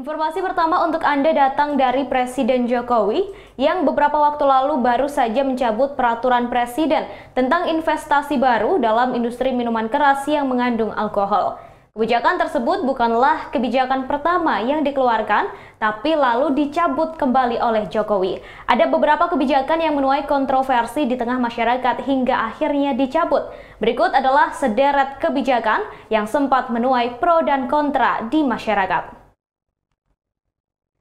Informasi pertama untuk Anda datang dari Presiden Jokowi yang beberapa waktu lalu baru saja mencabut peraturan Presiden tentang investasi baru dalam industri minuman keras yang mengandung alkohol. Kebijakan tersebut bukanlah kebijakan pertama yang dikeluarkan, tapi lalu dicabut kembali oleh Jokowi. Ada beberapa kebijakan yang menuai kontroversi di tengah masyarakat hingga akhirnya dicabut. Berikut adalah sederet kebijakan yang sempat menuai pro dan kontra di masyarakat.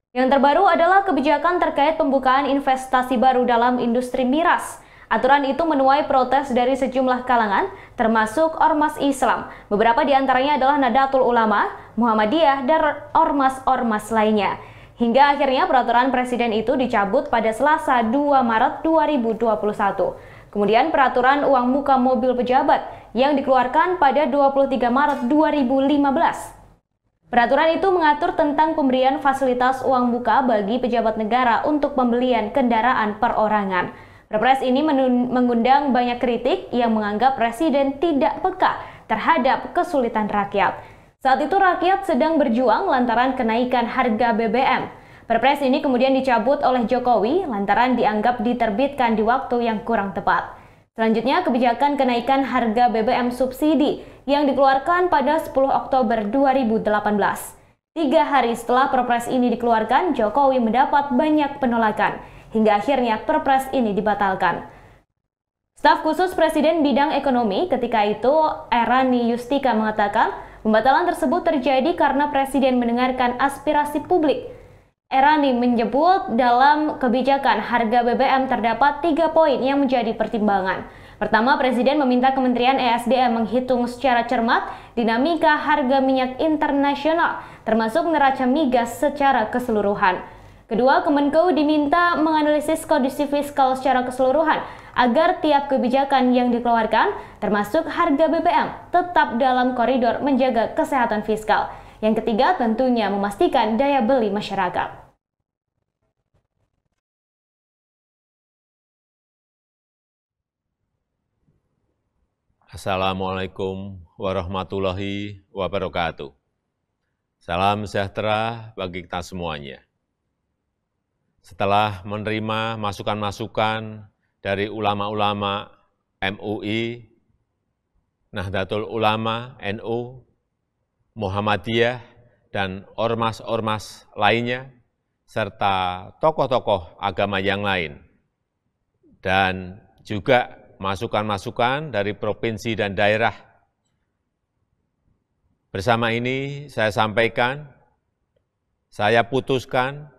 Yang terbaru adalah kebijakan terkait pembukaan investasi baru dalam industri miras. Aturan itu menuai protes dari sejumlah kalangan, termasuk Ormas Islam. Beberapa di antaranya adalah Nadatul Ulama, Muhammadiyah, dan Ormas-Ormas lainnya. Hingga akhirnya peraturan presiden itu dicabut pada Selasa 2 Maret 2021. Kemudian peraturan uang muka mobil pejabat yang dikeluarkan pada 23 Maret 2015 Peraturan itu mengatur tentang pemberian fasilitas uang buka bagi pejabat negara untuk pembelian kendaraan perorangan. Perpres ini mengundang banyak kritik yang menganggap presiden tidak peka terhadap kesulitan rakyat. Saat itu rakyat sedang berjuang lantaran kenaikan harga BBM. Perpres ini kemudian dicabut oleh Jokowi lantaran dianggap diterbitkan di waktu yang kurang tepat. Selanjutnya, kebijakan kenaikan harga BBM subsidi yang dikeluarkan pada 10 Oktober 2018. Tiga hari setelah perpres ini dikeluarkan, Jokowi mendapat banyak penolakan, hingga akhirnya perpres ini dibatalkan. Staf khusus Presiden Bidang Ekonomi ketika itu, Erani Yustika mengatakan, pembatalan tersebut terjadi karena Presiden mendengarkan aspirasi publik, Erani menyebut dalam kebijakan harga BBM terdapat tiga poin yang menjadi pertimbangan. Pertama, Presiden meminta Kementerian ESDM menghitung secara cermat dinamika harga minyak internasional, termasuk neraca migas secara keseluruhan. Kedua, Kemenko diminta menganalisis kondisi fiskal secara keseluruhan agar tiap kebijakan yang dikeluarkan, termasuk harga BBM, tetap dalam koridor menjaga kesehatan fiskal. Yang ketiga, tentunya memastikan daya beli masyarakat. Assalamualaikum warahmatullahi wabarakatuh. Salam sejahtera bagi kita semuanya. Setelah menerima masukan-masukan dari ulama-ulama MUI, Nahdlatul Ulama, NU, Muhammadiyah, dan ormas-ormas lainnya, serta tokoh-tokoh agama yang lain, dan juga masukan-masukan dari provinsi dan daerah. Bersama ini saya sampaikan, saya putuskan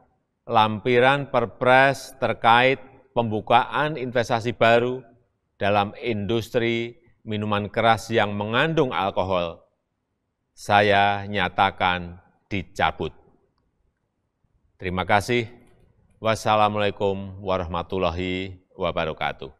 lampiran perpres terkait pembukaan investasi baru dalam industri minuman keras yang mengandung alkohol, saya nyatakan dicabut. Terima kasih. Wassalamualaikum warahmatullahi wabarakatuh.